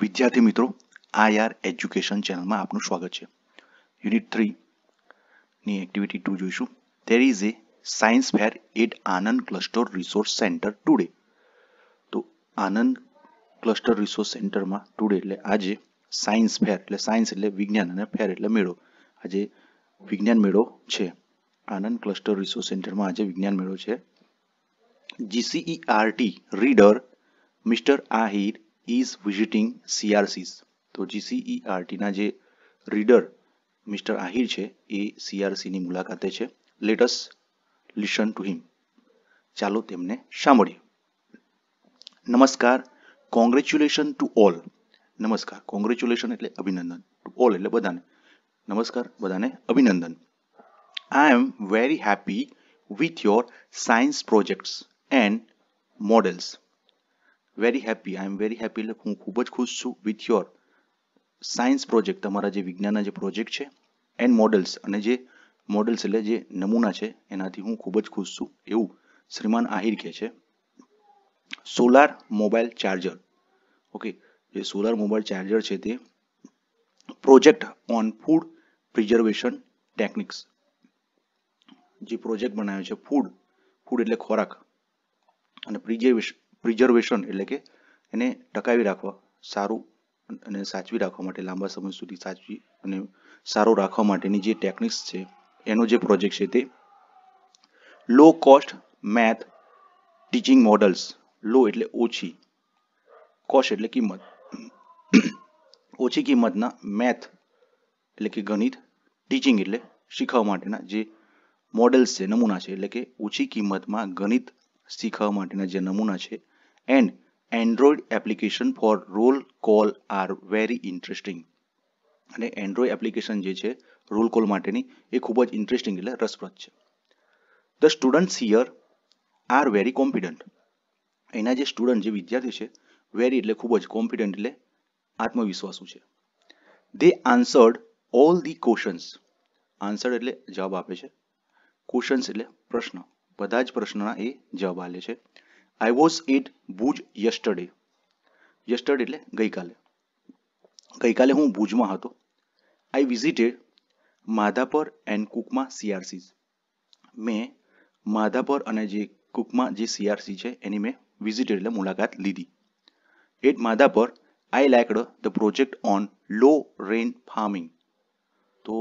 વિદ્યાર્થી મિત્રો IR education ચેનલમાં આપનું સ્વાગત છે યુનિટ થ્રીની એક્ટિવિટી ટુ જોઈશું there is a science fair at Anand cluster resource centre today તો આનંદ ક્લસ્ટર રિસોર્સ સેન્ટરમાં ટુડે એટલે આજે સાયન્સ ફેર એટલે સાયન્સ એટલે વિજ્ઞાન અને ફેર એટલે મેળો આજે વિજ્ઞાન મેળો છે આનંદ ક્લસ્ટર રિસોર્સ સેન્ટરમાં આજે વિજ્ઞાન મેળો છે GCERT reader mister Ahir is visiting CRCs તો જીસીઈઆરટીના e જે રીડર મિસ્ટર આહિર છે એ સીઆરસીની મુલાકાતે છે લેટસ લિસન ટુ હિમ ચાલો તેમને સાંભળીએ નમસ્કાર કોંગ્રેચ્યુલેશન ટુ ઓલ નમસ્કાર કોંગ્રેચ્યુલેશન એટલે અભિનંદન ટુ ઓલ એટલે બધાને નમસ્કાર બધાને અભિનંદન I am very happy with your science projects and models very happy I am very happy એટલે હું ખૂબ જ ખુશ છું વિથ યોર સાયન્સ પ્રોજેક્ટ તમારા જે વિજ્ઞાનના જે પ્રોજેક્ટ છે એન્ડ મોડલ્સ અને જે મોડલ્સ એટલે જે નમૂના છે એનાથી હું ખૂબ જ ખુશ છું એવું શ્રીમાન આહિર કહે છે સોલાર મોબાઈલ ચાર્જર ઓકે જે સોલાર મોબાઈલ ચાર્જર છે તે project on food preservation techniques જે પ્રોજેક્ટ બનાવ્યો છે ફૂડ ફૂડ એટલે ખોરાક અને પ્રિઝર્વેશન પ્રિઝર્વેશન એટલે કે એને ટકાવી રાખવા સારું અને સાચવી રાખવા માટે લાંબા સમય સુધી સાચવી અને સારો રાખવા માટેની જે ટેકનિક્સ છે એનો જે પ્રોજેક્ટ છે તે low cost math teaching models low એટલે ઓછી કોસ્ટ એટલે કિંમત ઓછી કિંમતના મેથ એટલે કે ગણિત ટીચિંગ એટલે શીખવા માટેના જે મોડલ્સ છે નમૂના છે એટલે કે ઓછી કિંમતમાં ગણિત શીખવા માટેના જે નમૂના છે and Android application for roll call are very interesting અને એન્ડ્રોઇડ એપ્લિકેશન જે છે રોલ કોલ માટેની એ ખૂબ જ ઇન્ટરેસ્ટિંગ એટલે રસપ્રદ છે the students here are very confident એના જે સ્ટુડન્ટ જે વિદ્યાર્થીઓ છે વેરી એટલે ખૂબ જ કોન્ફિડન્ટ એટલે આત્મવિશ્વાસુ છે they answered all the questions answer એટલે જવાબ આપે છે ક્વેશ્ચન્સ એટલે પ્રશ્ન બધા જ પ્રશ્નના એ જવાબ આપે છે I was at Bhuj yesterday yesterday એટલે ગઈકાલે ગઈકાલે હું ભુજમાં હતો I visited Madhapar and Kukma CRC મેં માધાપર અને જે કુકમાં જે સીઆરસી છે એની મેં વિઝિટેડ એટલે મુલાકાત લીધી at Madhapar I like the project on low rain farming તો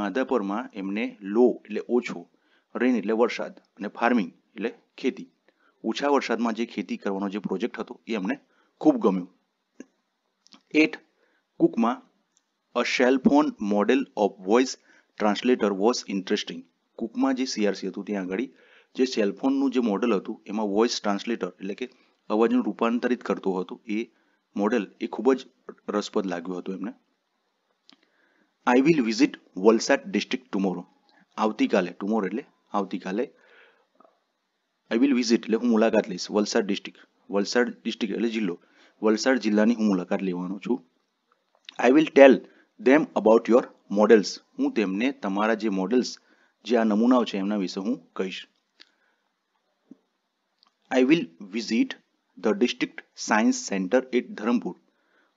માધાપરમાં એમને લો એટલે ઓછો રેન એટલે વરસાદ અને ફાર્મિંગ એટલે ખેતી ઓછા વરસાદમાં જે ખેતી કરવાનો જે પ્રોજેક્ટ હતો એ અમને ખૂબ ગમ્યો at Kukma a cellphone model of voice translator was interesting Kukma જે સીઆરસી હતું ત્યાં આગળ જે સેલફોનનું જે મોડેલ હતું એમાં વોઇસ ટ્રાન્સલેટર એટલે કે અવાજનું રૂપાંતરિત કરતું હતું એ મોડેલ એ ખૂબ જ રસપ્રદ લાગ્યું હતું એમને I will visit Valsad district tomorrow આવતીકાલે ટુમોરો એટલે આવતીકાલે આઈ વિલ વિઝિટ એટલે હું મુલાકાત લઈશ વલસાડ ડિસ્ટ્રિક્ટ વલસાડ ડિસ્ટ્રિક્ટ એટલે જિલ્લો વલસાડ જિલ્લાની હું મુલાકાત લેવાનો છું I will tell them about your models હું તેમને તમારા જે મોડેલ્સ જે આ નમૂનાઓ છે એમના વિશે હું કહીશ I will visit the district science centre at Dharampur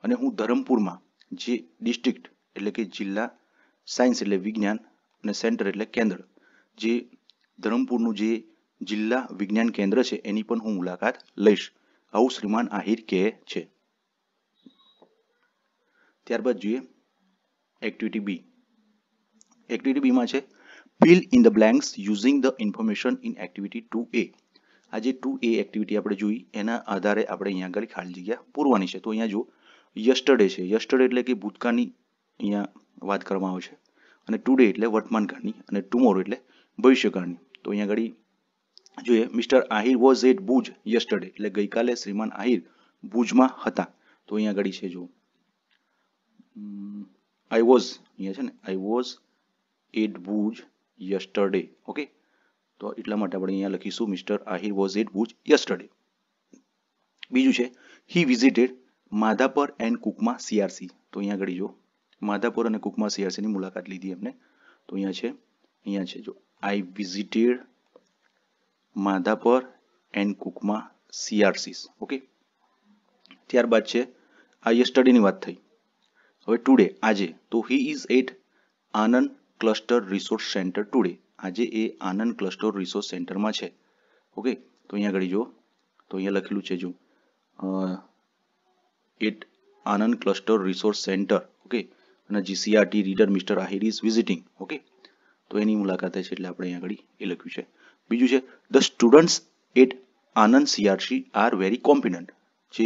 અને હું ધરમપુરમાં જે ડિસ્ટ્રિક્ટ એટલે કે જિલ્લા સાયન્સ એટલે વિજ્ઞાન અને સેન્ટર એટલે કેન્દ્ર જે ધરમપુરનું જે જિલ્લા વિજ્ઞાન કેન્દ્ર છે એની પણ હું મુલાકાત લઈશ આવું શ્રીમાન આહિર કહે છે ત્યારબાદ જોઈએ એક્ટિવિટી બી એક્ટિવિટી બીમાં છે in the the using the information in activity two A આ જે ટુ એ એક્ટિવિટી આપણે જોઈ એના આધારે આપણે અહીંયા આગળ ખાલી જગ્યા પૂરવાની છે તો અહીંયા જો યસ્ટરડે છે યસ્ટરડે એટલે કે ભૂતકાળની અહીંયા વાત કરવામાં આવે છે અને ટુડે એટલે વર્તમાનકાળની અને ટુમોરો એટલે ભવિષ્યકાળની તો અહીંયા આગળ જોઈએ mister Ahir was at Bhuj yesterday એટલે ગઈકાલે શ્રીમાન આહિર ભુજમાં હતા તો અહીંયા આગળ છે જો આઈ વોઝ અહીંયા છે ને I was at Bhuj yesterday okay તો એટલા માટે આપણે અહીંયા લખીશું mister Ahir was at Bhuj yesterday બીજું છે he visited Madhapar and Kukma CRC તો અહીંયા આગળ જો માધાપુર અને કુકમાં સીઆરસીની મુલાકાત લીધી એમને તો અહીંયા છે અહીંયા છે જો I visited Madhapar and Kukma CRCs okay ત્યારબાદ છે આ સ્ટડીની વાત થઈ હવે ટુડે આજે તો he is at Anand cluster resource centre today આજે એ આનંદ ક્લસ્ટર રિસોર્સ સેન્ટરમાં છે ઓકે તો અહીંયા આગળ જુઓ તો અહીંયા લખેલું છે જો at Anand cluster resource centre okay અને GCRT reader mister Ahir is visiting okay તો એની મુલાકાત છે એટલે આપણે અહીંયા આગળ એ લખ્યું છે બીજું છે the students at Anand CRC are very confident જે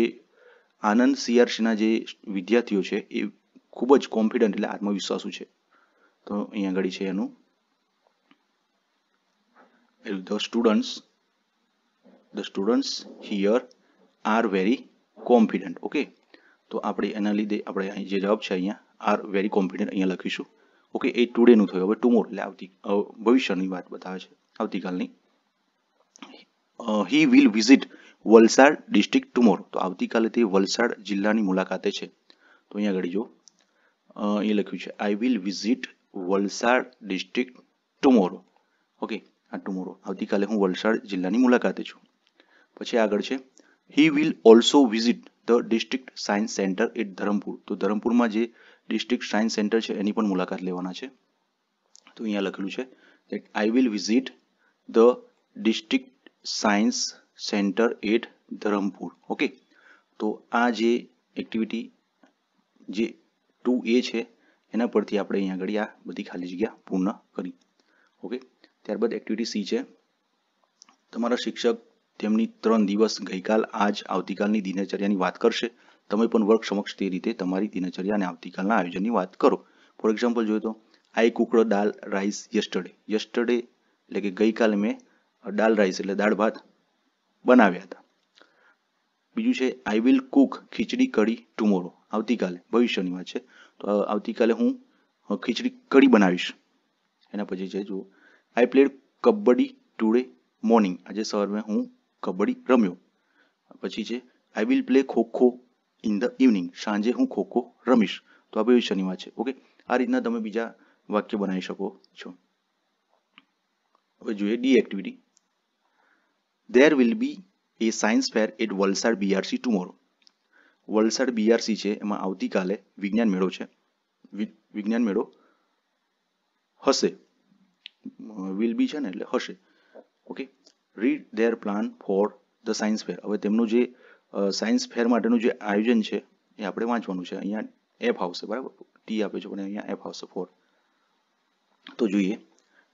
આનંદ સીઆરસીના જે વિદ્યાર્થીઓ છે એ ખૂબ જ કોન્ફિડન્ટ એટલે આત્મવિશ્વાસુ છે તો અહીંયા આગળ છે એનું the students the students here are very confident okay તો આપણે એના લીધે આપણે અહીં જે જવાબ છે અહીંયા આર વેરી કોન્ફિડન્ટ અહીંયા લખીશું ઓકે એ ટુડેનું થયું હવે ટુમોર એટલે આવતી ભવિષ્યની વાત બતાવે છે આવતીકાલની he will visit Valsad district tomorrow તો આવતીકાલે તે વલસાડ જિલ્લાની મુલાકાતે છે તો અહીંયા આગળ જો એ લખ્યું છે I will visit Valsad district tomorrow okay આ ટુમોરો આવતીકાલે હું વલસાડ જિલ્લાની મુલાકાતે છું પછી આગળ છે he will also visit the district science centre at Dharampur તો ધરમપુરમાં જે ડિસ્ટ્રિક્ટ સાયન્સ સેન્ટર છે એની પણ મુલાકાત લેવાના છે તો અહીંયા લખેલું છે that I will visit the district science centre at Dharampur okay તો આ જે એક્ટિવિટી જે ટુ એ છે એના પરથી આપણે અહીંયા આગળ આ બધી ખાલી જગ્યા પૂર્ણ કરી ઓકે ત્યારબાદ એક્ટિવિટી સી છે તમારા શિક્ષક તેમની ત્રણ દિવસ ગઈકાલ આજ આવતીકાલની દિનચર્યાની વાત કરશે તમે પણ વર્ગ સમક્ષ તે રીતે તમારી દિનચર્યા અને આવતીકાલના આયોજનની વાત કરો ફોર એક્ઝામ્પલ જોઈએ તો I cooked dal rice yesterday yesterday એટલે કે ગઈકાલે મેં દાલ રાઈસ એટલે દાળ ભાત બનાવ્યા હતા બીજું છે I will cook khichdi kadhi tomorrow આવતીકાલે ભવિષ્યની વાત છે તો આવતીકાલે હું ખીચડી કઢી બનાવીશ એના પછી છે જુઓ I played kabaddi today morning આજે સવારમાં હું કબડ્ડી રમ્યો પછી છે I will play kho kho in the evening સાંજે હું ખોખો રમીશ તો આ ભવિષ્યનિમાં છે ઓકે આ રીતના તમે બીજા વાક્ય બનાવી શકો છો હવે જોઈએ D activity there will be a science fair at Valsad BRC tomorrow Valsad BRC છે એમાં આવતીકાલે વિજ્ઞાન મેળો છે વિજ્ઞાન મેળો હશે વિલ બી છે ને એટલે હશે okay read their plan for the science fair હવે તેમનું જે સાયન્સ ફેર માટેનું જે આયોજન છે એ આપણે વાંચવાનું છે અહીંયા એફ આવશે બરાબર ટી આપે છે પણ અહીંયા એફ આવશે ફોર તો જોઈએ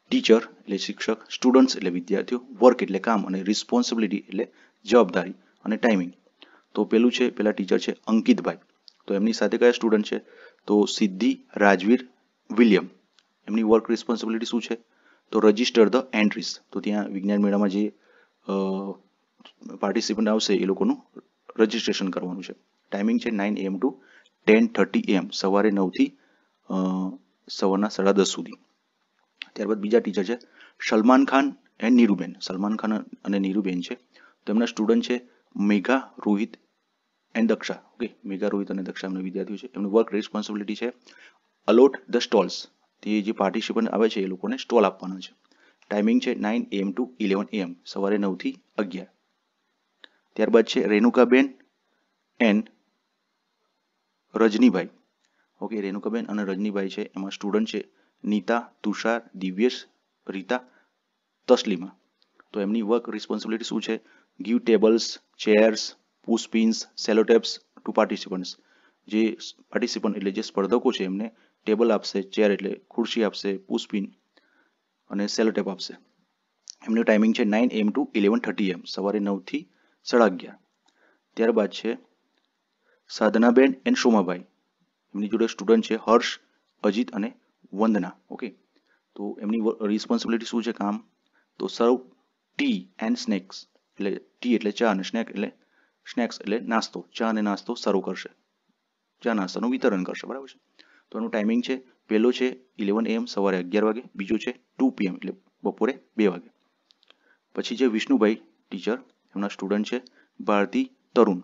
ટીચર એટલે શિક્ષક સ્ટુડન્ટ્સ એટલે વિદ્યાર્થીઓ વર્ક એટલે કામ અને રિસ્પોન્સિબિલિટી એટલે જવાબદારી અને ટાઈમિંગ તો પેલું છે પેલા ટીચર છે અંકિતભાઈ તો એમની સાથે કયા સ્ટુડન્ટ છે તો સિદ્ધિ રાજવીર વિલિયમ એમની વર્ક રિસ્પોન્સિબિલિટી શું છે તો રજિસ્ટર ધ એન્ટ્રીઝ તો ત્યાં વિજ્ઞાન મેળામાં જે પાર્ટિસિપન્ટ આવશે એ લોકોનું રજીસ્ટ્રેશન કરવાનું છે ટાઈમિંગ છે nine AM to ten thirty AM સવારે નવથી સવારના સાડા દસ સુધી ત્યારબાદ બીજા ટીચર છે સલમાન ખાન એન્ડ નીરુબેન સલમાન ખાન અને નીરુબેન છે તેમના સ્ટુડન્ટ છે મેઘા રોહિત એન્ડ દક્ષા ઓકે મેઘા રોહિત અને દક્ષા એમના વિદ્યાર્થીઓ છે એમનું વર્ક રિસ્પોન્સિબિલિટી છે અલોટ ધ સ્ટોલ્સ તે જે પાર્ટિસિપન્ટ આવે છે એ લોકોને સ્ટોલ આપવાના છે ટાઈમિંગ છે nine AM to eleven AM સવારે નવથી અગિયાર ત્યારબાદ છે રેણુકાબેન એન્ડ રજનીભાઈ ઓકે રેણુકાબેન અને રજનીભાઈ છે એમાં સ્ટુડન્ટ છે નીતા તુષાર દિવ્યેશ રીતા તસલીમા તો એમની વર્ક રિસ્પોન્સિબિલિટી શું છે give tables chairs pushpins sellotapes to participants જે પાર્ટિસિપન્ટ એટલે જે સ્પર્ધકો છે એમને ટેબલ આપશે ચેર એટલે ખુરશી આપશે પુશપિન અને સેલોટેપ આપશે એમનો ટાઈમિંગ છે nine AM to eleven thirty AM સવારે નવથી સાડા અગિયાર ત્યારબાદ છે સાધનાબેન એન્ડ શોમાભાઈ એમની જોડે સ્ટુડન્ટ છે હર્ષ અજીત અને વંદના ઓકે તો એમની રિસ્પોન્સિબિલિટી શું છે કામ તો સર્વ ટી એન્ડ સ્નેક્સ એટલે ટી એટલે ચા અને સ્નેક એટલે સ્નેક્સ એટલે નાસ્તો ચા અને નાસ્તો સર્વ કરશે ચા નાસ્તાનું વિતરણ કરશે બરાબર છે તો એનું ટાઈમિંગ છે પહેલો છે ઇલેવન એમ સવારે અગિયાર વાગે બીજો છે ટુ પીએમ એટલે બપોરે બે વાગે પછી છે વિષ્ણુભાઈ ટીચર એમના સ્ટુડન્ટ છે ભારતી તરુણ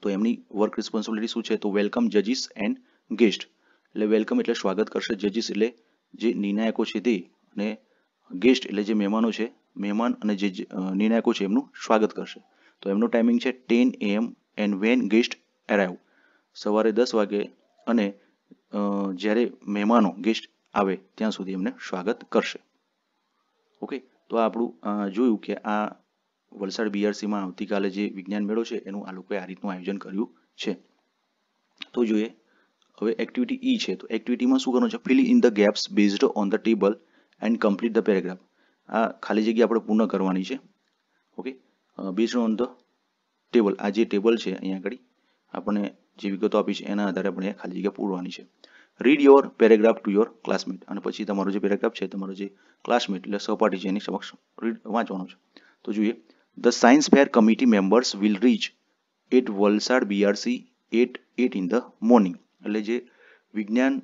તો એમની વર્ક રિસ્પોન્સિબિલિટી શું છે તો વેલકમ જજીસ એન્ડ ગેસ્ટ એટલે વેલકમ એટલે સ્વાગત કરશે જજીસ એટલે જે નિર્ણાયકો છે તે અને ગેસ્ટ એટલે જે મહેમાનો છે મહેમાન અને જે નિર્ણાયકો છે એમનું સ્વાગત કરશે તો એમનો ટાઈમિંગ છે ten AM and when guest arrive સવારે દસ વાગે અને જ્યારે મહેમાનો ગેસ્ટ આવે ત્યાં સુધી એમને સ્વાગત કરશે ઓકે તો આપણું જોયું કે આ વલસાડ બીઆરસીમાં આવતીકાલે જે વિજ્ઞાન મેળો છે એનું આ લોકોએ આ રીતનું આયોજન કર્યું છે તો જોઈએ હવે એક્ટિવિટી ઈ e છે તો એક્ટિવિટીમાં શું કરવાનું છે fill in the gaps based on the table and complete the paragraph આ ખાલી જગ્યા આપણે પૂર્ણ કરવાની છે ઓકે બેઝડ ઓન ધ ટેબલ આ જે ટેબલ છે અહીંયા આગળ આપણે જે વિગતો આપી છે એના આધારે આપણે ખાલી જગ્યા પૂરવાની છે read your paragraph to your classmate અને પછી તમારો જે પેરેગ્રાફ છે તમારો જે ક્લાસમેટ એટલે સપાટી છે એની સમક્ષ રીડ વાંચવાનો છે તો જોઈએ The science fair committee members will reach at Valsad BRC at 8 in the morning. એટલે જે વિજ્ઞાન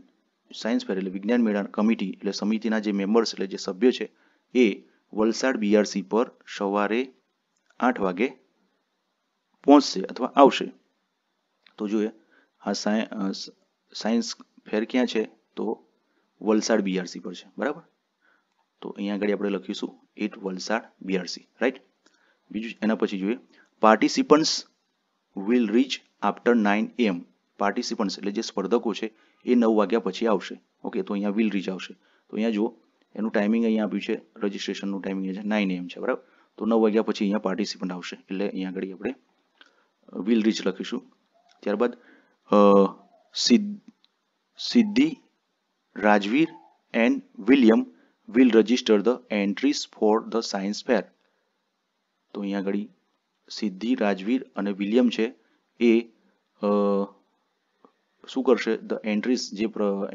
સાયન્સ ફેર એટલે વિજ્ઞાન મેળા કમિટી એટલે સમિતિના જે મેમ્બર્સ એટલે જે સભ્યો છે એ વલસાડ બીઆરસી પર સવારે આઠ વાગે પહોંચશે અથવા આવશે તો જોઈએ આ સાયન્સ ફેર ક્યાં છે તો વલસાડ બીઆરસી પર છે બરાબર તો અહીંયા આગળ આપણે લખીશું એટ વલસાડ બીઆરસી રાઈટ બીજું એના પછી જોઈએ participants will reach after nine AM participants એટલે જે સ્પર્ધકો છે એ નવ વાગ્યા પછી આવશે ઓકે તો અહીંયા વિલ રીચ આવશે તો અહીંયા જુઓ એનું ટાઈમિંગ અહીંયા આપ્યું છે રજીસ્ટ્રેશનનું ટાઈમિંગ છે નાઇન એમ છે બરાબર તો નવ વાગ્યા પછી અહીંયા પાર્ટિસિપન્ટ આવશે એટલે અહીંયા આગળ આપણે વિલ રીચ લખીશું ત્યારબાદ Siddhi Rajveer and William will register the entries for the science fair તો અહીંયા આગળ સિદ્ધિ રાજવીર અને વિલિયમ છે એ શું કરશે ધ એન્ટ્રીસ જે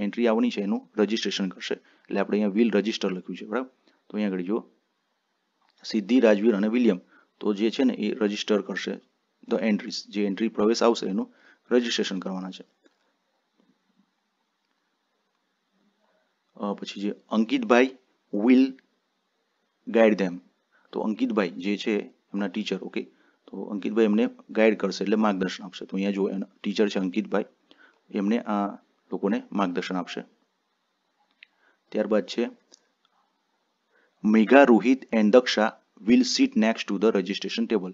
એન્ટ્રી આવવાની છે એનું રજીસ્ટ્રેશન કરશે એટલે આપણે અહીંયા વિલ રજીસ્ટર લખ્યું છે બરાબર તો અહીંયા આગળ જુઓ સિદ્ધિ રાજવીર અને વિલિયમ તો જે છે ને એ રજીસ્ટર કરશે ધ એન્ટ્રીસ જે એન્ટ્રી પ્રવેશ આવશે એનું રજીસ્ટ્રેશન કરવાના છે પછી જે અંકિતભાઈ વિલ ગાઈડ ધેમ તો અંકિતભાઈ જે છે એમના ટીચર ઓકે તો અંકિતભાઈ એમને ગાઈડ કરશે એટલે માર્ગદર્શન આપશે તો અહીંયા જો એના ટીચર છે અંકિતભાઈ એમને આ લોકોને માર્ગદર્શન આપશે ત્યારબાદ છે Megha Rohit and Daksha will sit next to the registration table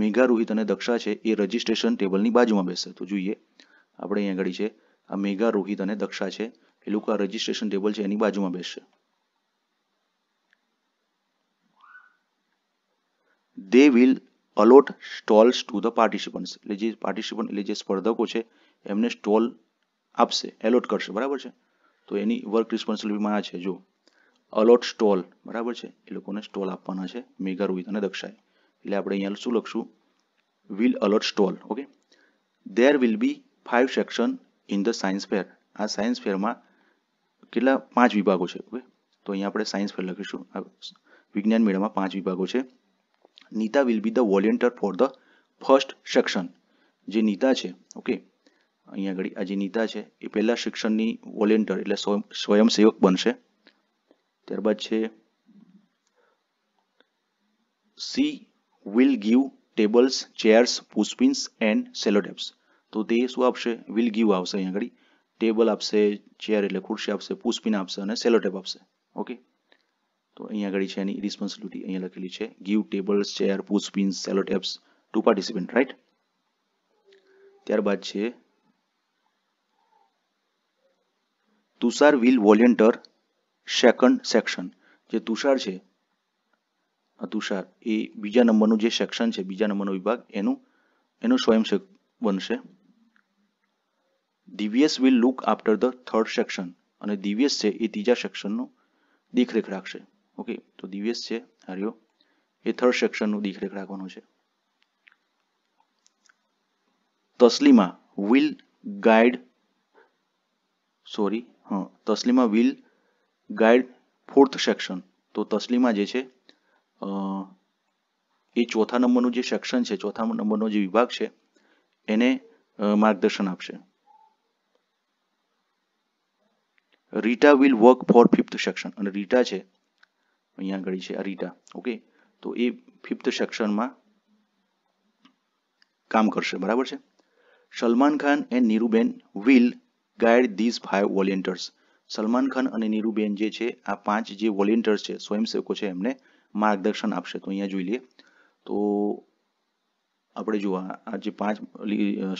Megha Rohit અને દક્ષા છે એ રજિસ્ટ્રેશન ટેબલની બાજુમાં બેસે તો જોઈએ આપણે અહીંયા આગળ છે આ મેઘા રોહિત અને દક્ષા છે એ લોકો આ રજીસ્ટ્રેશન ટેબલ છે એની બાજુમાં બેસશે they will allot stalls to the participants એટલે જે પાર્ટિસિપન્ટ એટલે જે સ્પર્ધકો છે એમને સ્ટોલ આપશે એલોટ કરશે બરાબર છે તો એની વર્ક રિસ્પોન્સિબિલિટીમાં આ છે જો અલોટ સ્ટોલ બરાબર છે એ લોકોને સ્ટોલ આપવાના છે મેગા રોહિત અને દક્ષાએ એટલે આપણે અહીંયા શું લખશું will allot stall okay there will be five section in the science fair આ સાયન્સ ફેરમાં કેટલા પાંચ વિભાગો છે ઓકે તો અહીંયા આપણે સાયન્સ ફેર લખીશું વિજ્ઞાન મેળામાં પાંચ વિભાગો છે Nita will be the volunteer for the first section જે નીતા છે ઓકે અહીંયા આગળ આ જે નીતા છે એ પહેલાં શિક્ષણની વોલેન્ટર એટલે સ્વયંસેવક બનશે ત્યારબાદ છે she will give tables chairs pushpins and sellotapes તો તે શું આપશે વિલ ગીવ આવશે અહીંયા આગળ ટેબલ આપશે ચેર એટલે ખુરશી આપશે પુષ્પિન આપશે અને સેલોટેપ આપશે ઓકે તો અહીંયા આગળ છે એની રિસ્પોન્સિબિલિટી અહીંયા લખેલી છે give tables chair pushpins sellotapes to participant right ત્યારબાદ છે Tushar will volunteer second section જે તુષાર છે તુષાર એ બીજા નંબરનું જે સેક્શન છે બીજા નંબરનો વિભાગ એનું એનું સ્વયંસેવક બનશે Divyas will look after the third section અને દિવ્યસ છે એ ત્રીજા સેક્શનનો દેખરેખ રાખશે ઓકે તો દિવ્યેશ છે હરિયો એ થર્ડ સેક્શનનું દેખરેખ રાખવાનું છે તસલીમા વિલ ગાઈડ સોરી હા Taslima will guide fourth section તો તસલીમા જે છે એ ચોથા નંબરનું જે સેક્શન છે ચોથા નંબરનો જે વિભાગ છે એને માર્ગદર્શન આપશે Rita will work for fifth section અને રીટા છે અહીંયા આગળ છે અરીટા ઓકે તો એ ફિફ્થ સેક્શનમાં કામ કરશે બરાબર છે Salman Khan and Niruben will guide these five volunteers Salman Khan અને નીરુબેન જે છે આ પાંચ જે વોલેન્ટિયર્સ છે સ્વયંસેવકો છે એમને માર્ગદર્શન આપશે તો અહીંયા જોઈ લઈએ તો આપણે જોવા આ જે પાંચ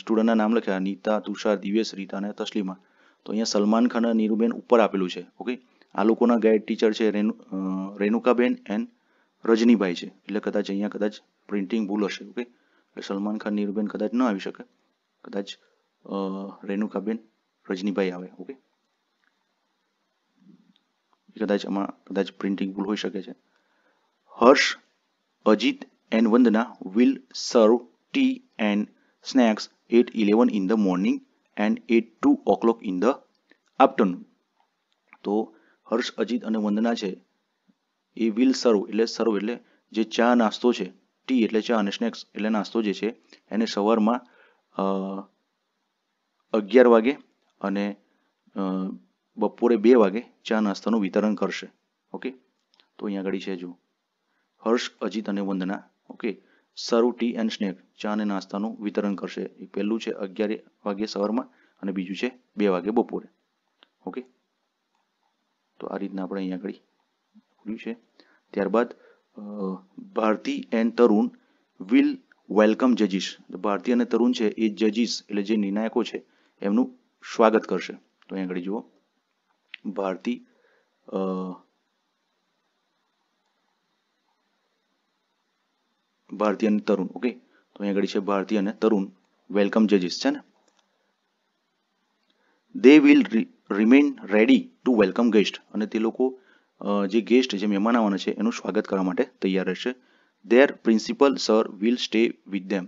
સ્ટુડન્ટના નામ લખ્યા નીતા તુષાર દિવેશ રીતા અને તસલીમા તો અહીંયા સલમાન ખાન અને નીરુબેન ઉપર આપેલું છે ઓકે આ લોકોના ગાઈડ ટીચર છે રેનુ રેણુકાબેન એન્ડ રજનીભાઈ છે એટલે કદાચ અહીંયા કદાચ પ્રિન્ટિંગ ભૂલ હશે ઓકે એટલે સલમાન ખાન નીરુબેન કદાચ ન આવી શકે કદાચ રેણુકાબેન રજનીભાઈ આવે ઓકે કદાચ આમાં કદાચ પ્રિન્ટિંગ ભૂલ હોઈ શકે છે Harsh Ajit and Vandana will serve tea and snacks at eleven in the morning and at two o'clock in the afternoon તો હર્ષ અજીત અને વંદના છે એ વિલ સર્વ એટલે સર્વ એટલે જે ચા નાસ્તો છે ટી એટલે ચા અને સ્નેક્સ એટલે નાસ્તો જે છે એને સવારમાં અગિયાર વાગે અને બપોરે બે વાગે ચા નાસ્તાનું વિતરણ કરશે ઓકે તો અહીંયા આગળ છે જુઓ હર્ષ અજીત અને Vandana okay serve tea and snack ચા અને નાસ્તાનું વિતરણ કરશે એ પહેલું છે અગિયાર વાગે સવારમાં અને બીજું છે બે વાગે બપોરે ઓકે તો આ રીતના આપણે અહીંયા આગળ પૂર્યું છે ત્યારબાદ Bharti and Tarun will welcome જજીસ ભારતી અને તરુણ છે એ જજીસ એટલે જે નિર્ણાયકો છે એમનું સ્વાગત કરશે તો અહીંયા આગળ જુઓ ભારતી ભારતી અને તરુણ ઓકે તો અહીંયા આગળ છે ભારતી અને તરુણ વેલકમ જજીસ છે ને they will remain ready to welcome guest અને તે લોકો જે ગેસ્ટ જે મહેમાન આવવાના છે એનું સ્વાગત કરવા માટે તૈયાર રહેશે their principal sir will stay with them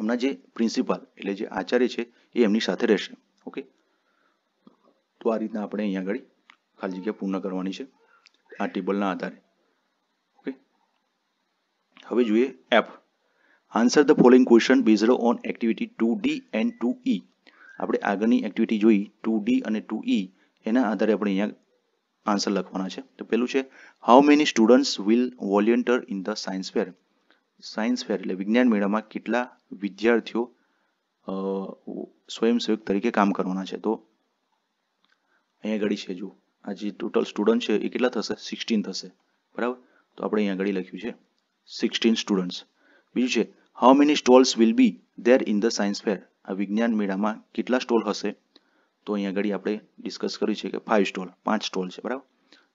એમના જે પ્રિન્સિપાલ એટલે જે આચાર્ય છે એ એમની સાથે રહેશે ઓકે તો આ રીતના આપણે અહીંયા આગળ ખાલી જગ્યા પૂર્ણ કરવાની છે આ ટેબલના આધારે ઓકે હવે જોઈએ F answer the following question based on activity two D and two E આપણે આગળની એક્ટિવિટી જોઈ ટુ ડી અને ટુ ઈ e એના આધારે આપણે અહીંયા આન્સર લખવાના છે તો પેલું છે how many students will volunteer in the science fair science fair એટલે વિજ્ઞાન મેળામાં કેટલા વિદ્યાર્થીઓ સ્વયંસેવક તરીકે કામ કરવાના છે તો અહીંયા ઘડી છે જુઓ આ જે ટોટલ સ્ટુડન્ટ છે એ કેટલા થશે સિક્સટીન થશે બરાબર તો આપણે અહીંયા આગળ લખ્યું છે સિક્સટીન સ્ટુડન્ટ્સ બીજું છે how many stalls will be there in the science fair આ વિજ્ઞાન મેળામાં કેટલા સ્ટોલ હશે તો અહીંયા આગળ આપણે ડિસ્કસ કર્યું છે કે ફાઇવ સ્ટોલ પાંચ સ્ટોલ છે બરાબર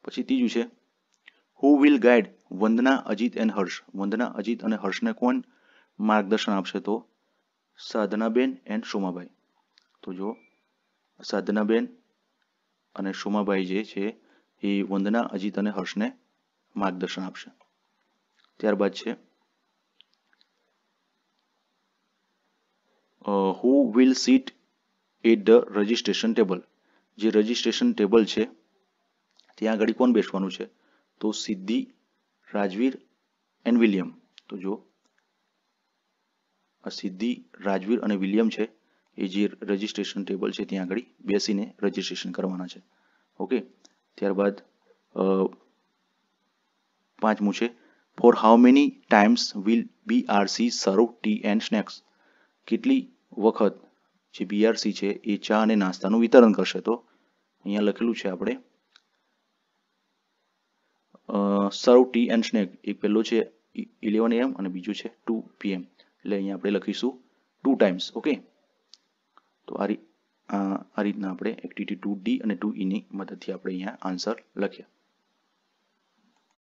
પછી ત્રીજું છે who will guide Vandana Ajit and Harsh Vandana Ajit અને હર્ષને કોણ માર્ગદર્શન આપશે તો સાધનાબેન એન્ડ સોમાભાઈ તો જો સાધનાબેન અને સોમાભાઈ જે છે એ વંદના અજીત અને હર્ષને માર્ગદર્શન આપશે ત્યારબાદ છે uh, will sit sit the the table જે રજીસ્ટ્રેશન ટેબલ છે ત્યાં આગળ કોણ બેસવાનું છે તો સિદ્ધિ રાજવીર એન્ડ વિલિયમ તો જો સિદ્ધિ રાજવીર અને વિલિયમ છે એ જે રજિસ્ટ્રેશન ટેબલ છે ત્યાં આગળ બેસીને રજીસ્ટ્રેશન કરવાના છે ઓકે ત્યારબાદ પાંચમું છે for how many times will be RC serve tea and snacks કેટલી વખત જે બીઆરસી છે એ ચા અને નાસ્તાનું વિતરણ કરશે તો અહીંયા લખેલું છે આપણે સર્વ ટી એન્ડ સ્નેક એક પહેલો છે ઇલેવન એમ અને બીજું છે ટુ પીએમ એટલે અહીંયા આપણે લખીશું ટુ ટાઈમ્સ ઓકે તો આ રીતના આપણે એક્ટિવિટી ટુ ડી અને ટુ ઈની e મદદથી આપણે અહીંયા આન્સર લખ્યા